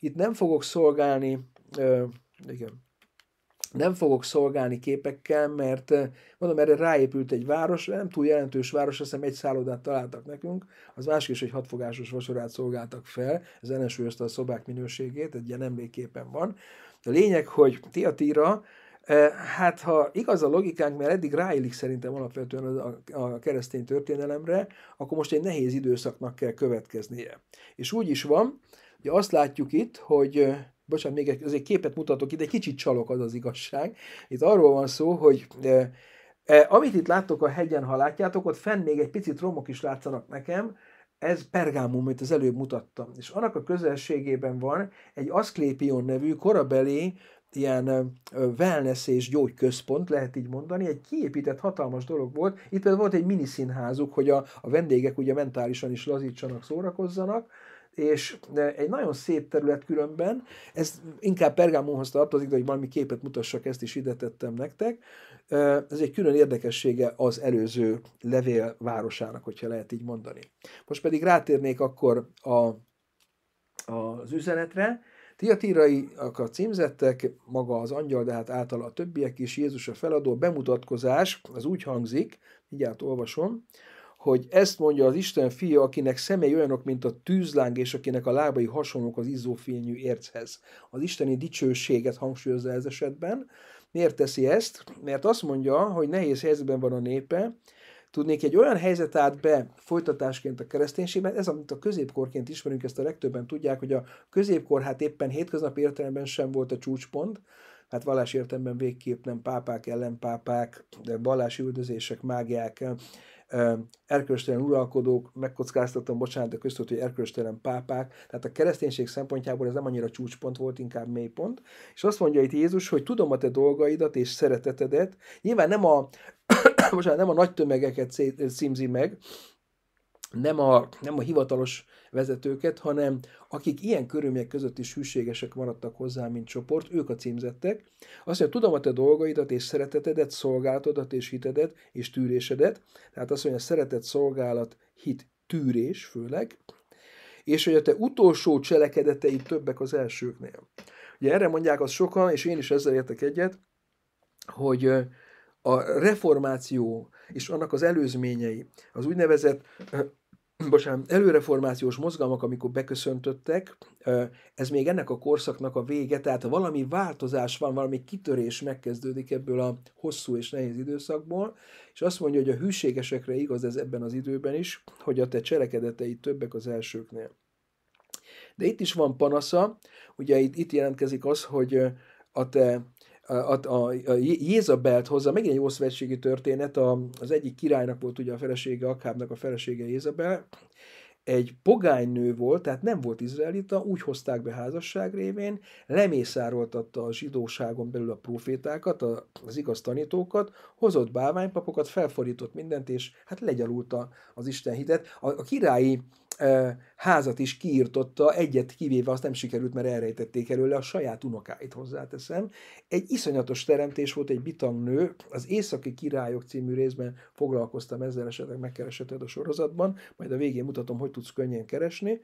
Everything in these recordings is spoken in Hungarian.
Itt nem fogok szolgálni, ö, igen, nem fogok szolgálni képekkel, mert mondom, erre ráépült egy város, nem túl jelentős város, azt hiszem egy szállodát találtak nekünk, az másik is egy hatfogásos vacsorát szolgáltak fel, ez ellensúlyozta a szobák minőségét, egy ilyen emléképen van. A lényeg, hogy Tiatira, hát ha igaz a logikánk, mert eddig ráillik szerintem alapvetően a, a keresztény történelemre, akkor most egy nehéz időszaknak kell következnie. És úgy is van, Ugye azt látjuk itt, hogy bocsánat, még egy, azért képet mutatok itt egy kicsit csalok az az igazság. Itt arról van szó, hogy e, e, amit itt láttok a hegyen, ha látjátok, ott fenn még egy picit romok is látszanak nekem, ez Pergámum, amit az előbb mutattam. És annak a közelségében van egy Aszklépion nevű korabeli ilyen wellness és gyógyközpont, lehet így mondani, egy kiépített hatalmas dolog volt. Itt például volt egy miniszínházuk, hogy a, a vendégek ugye mentálisan is lazítsanak, szórakozzanak, és egy nagyon szép terület különben, ez inkább Pergamonhoz tartozik, de hogy valami képet mutassak, ezt is ide tettem nektek. Ez egy külön érdekessége az előző levél városának, hogyha lehet így mondani. Most pedig rátérnék akkor a, az üzenetre. Tiatírai a címzettek, maga az angyal, de hát általa a többiek is, Jézus a feladó, bemutatkozás, az úgy hangzik, így át olvasom, hogy ezt mondja az Isten fia, akinek szemei olyanok, mint a tűzláng, és akinek a lábai hasonlók az izzófényű érchez. Az isteni dicsőséget hangsúlyozza ez esetben. Miért teszi ezt? Mert azt mondja, hogy nehéz helyzetben van a népe, Tudnék, egy olyan helyzet állt be folytatásként a kereszténységben, ez amit a középkorként ismerünk, ezt a legtöbben tudják, hogy a középkor hát éppen hétköznapi értelemben sem volt a csúcspont, hát vallás értelemben végképp nem pápák, ellenpápák, de vallási üldözések, mágiák, erkölcstelen uralkodók, megkockáztatom, bocsánat, a köztudott, hogy erkölcstelen pápák. Tehát a kereszténység szempontjából ez nem annyira csúcspont volt, inkább mélypont. És azt mondja itt Jézus, hogy tudom a te dolgaidat és szeretetedet. Nyilván nem a, bocsánat, nem a nagy tömegeket címzi meg, nem a, nem a hivatalos vezetőket, hanem akik ilyen körülmények között is hűségesek maradtak hozzá, mint csoport, ők a címzettek. Azt mondja, tudom a te dolgaidat és szeretetedet, szolgálatodat és hitedet és tűrésedet. Tehát azt mondja, szeretet, szolgálat, hit, tűrés főleg. És hogy a te utolsó cselekedeteid többek az elsőknél. Ugye erre mondják az sokan, és én is ezzel értek egyet, hogy a reformáció és annak az előzményei, az úgynevezett bocsánat, előreformációs mozgalmak, amikor beköszöntöttek, ez még ennek a korszaknak a vége, tehát ha valami változás van, valami kitörés megkezdődik ebből a hosszú és nehéz időszakból, és azt mondja, hogy a hűségesekre igaz ez ebben az időben is, hogy a te cselekedeteid többek az elsőknél. De itt is van panasza, ugye itt, itt jelentkezik az, hogy a te a, a, a Jézabelt hozza, megint egy ószövetségi történet, a, az egyik királynak volt ugye a felesége, Akhábnak a felesége Jézabel, egy pogánynő volt, tehát nem volt izraelita, úgy hozták be házasság révén, lemészároltatta a zsidóságon belül a profétákat, az igaz tanítókat, hozott báványpapokat, felforított mindent, és hát legyalulta az Isten hitet. A, a királyi e, házat is kiirtotta, egyet kivéve azt nem sikerült, mert elrejtették előle a saját unokáit hozzáteszem. Egy iszonyatos teremtés volt egy nő, az Északi Királyok című részben foglalkoztam ezzel, esetleg megkeresheted a sorozatban, majd a végén mutatom, hogy tudsz könnyen keresni.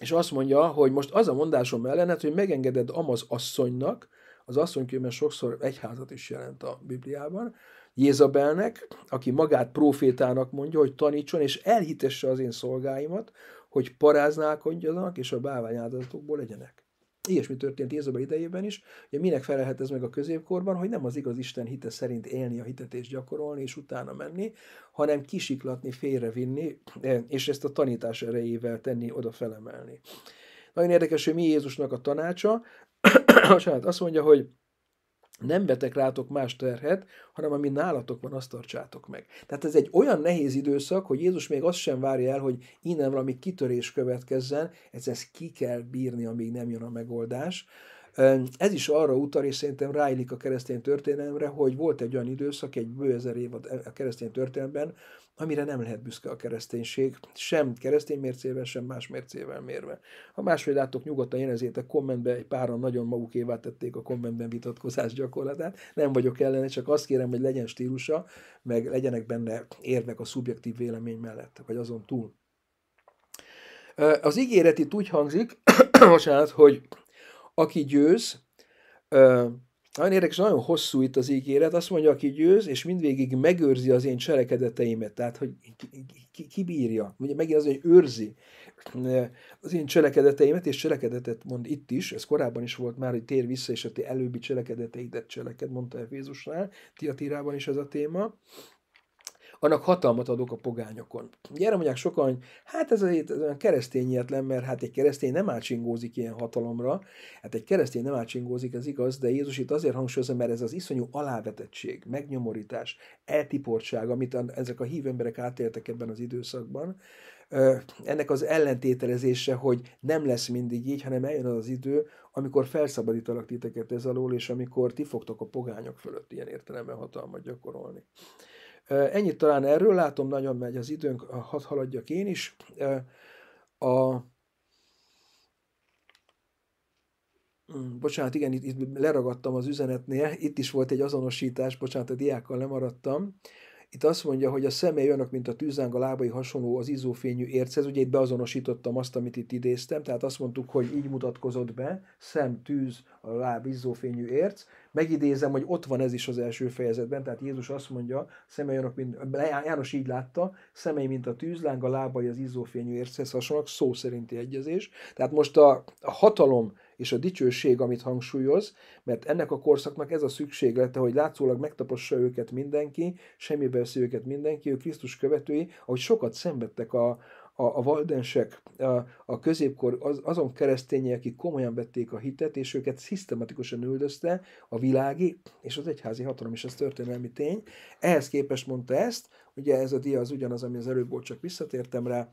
És azt mondja, hogy most az a mondásom ellenet, hogy megengeded Amaz asszonynak, az asszonykőben sokszor egyházat is jelent a Bibliában, Jézabelnek, aki magát profétának mondja, hogy tanítson és elhitesse az én szolgáimat, hogy paráználkodjanak és a báványáldozatokból legyenek. Ilyesmi történt Jézabel idejében is, hogy minek felelhet ez meg a középkorban, hogy nem az igaz Isten hite szerint élni a hitet és gyakorolni, és utána menni, hanem kisiklatni, félrevinni, e, és ezt a tanítás erejével tenni, oda felemelni. Nagyon érdekes, hogy mi Jézusnak a tanácsa, saját azt mondja, hogy nem vetek rátok más terhet, hanem ami nálatok van, azt tartsátok meg. Tehát ez egy olyan nehéz időszak, hogy Jézus még azt sem várja el, hogy innen valami kitörés következzen, ez ezt ki kell bírni, amíg nem jön a megoldás, ez is arra utal, és szerintem ráillik a keresztény történelemre, hogy volt egy olyan időszak, egy bő ezer év a keresztény történelemben, amire nem lehet büszke a kereszténység, sem keresztény mércével, sem más mércével mérve. Ha máshogy látok, nyugodtan jelezétek kommentbe, egy páran nagyon magukévá tették a kommentben vitatkozás gyakorlatát, nem vagyok ellene, csak azt kérem, hogy legyen stílusa, meg legyenek benne érvek a szubjektív vélemény mellett, vagy azon túl. Az ígéret itt úgy hangzik, hogy aki győz, ö, nagyon érdekes, nagyon hosszú itt az ígéret, azt mondja, aki győz, és mindvégig megőrzi az én cselekedeteimet, tehát, hogy ki, ki ugye megint az, hogy őrzi az én cselekedeteimet, és cselekedetet mond itt is, ez korábban is volt már, hogy tér vissza, és a ti előbbi cselekedeteidet cseleked, mondta Efézusnál, Tiatirában is ez a téma, annak hatalmat adok a pogányokon. Ugye erre mondják sokan, hogy hát ez olyan ilyetlen, mert hát egy keresztény nem átsingózik ilyen hatalomra, hát egy keresztény nem átsingózik, ez igaz, de Jézus itt azért hangsúlyozza, mert ez az iszonyú alávetettség, megnyomorítás, eltiportság, amit a, ezek a hív emberek átéltek ebben az időszakban, ennek az ellentételezése, hogy nem lesz mindig így, hanem eljön az az idő, amikor felszabadítalak titeket ez alól, és amikor ti fogtok a pogányok fölött ilyen értelemben hatalmat gyakorolni. Ennyit talán erről látom, nagyon megy az időnk, hadd haladjak én is. A, hm, bocsánat, igen, itt, itt leragadtam az üzenetnél, itt is volt egy azonosítás, bocsánat, a diákkal lemaradtam itt azt mondja, hogy a szemei olyanok, mint a tűzláng, a lábai hasonló az izófényű érchez. Ugye itt beazonosítottam azt, amit itt idéztem, tehát azt mondtuk, hogy így mutatkozott be, szem, tűz, a láb, izófényű érc. Megidézem, hogy ott van ez is az első fejezetben, tehát Jézus azt mondja, szemei olyanok, mint, János így látta, szemei, mint a tűzláng, a lábai az izófényű érchez hasonlók, szó szerinti egyezés. Tehát most a, a hatalom és a dicsőség, amit hangsúlyoz, mert ennek a korszaknak ez a szükséglete, hogy látszólag megtapossa őket mindenki, semmibe veszi őket mindenki, ők Krisztus követői, ahogy sokat szenvedtek a, a, a valdensek, a, a középkor az, azon keresztények, akik komolyan vették a hitet, és őket szisztematikusan üldözte a világi és az egyházi hatalom is, ez történelmi tény. Ehhez képest mondta ezt, ugye ez a dia az ugyanaz, ami az előbb volt, csak visszatértem rá,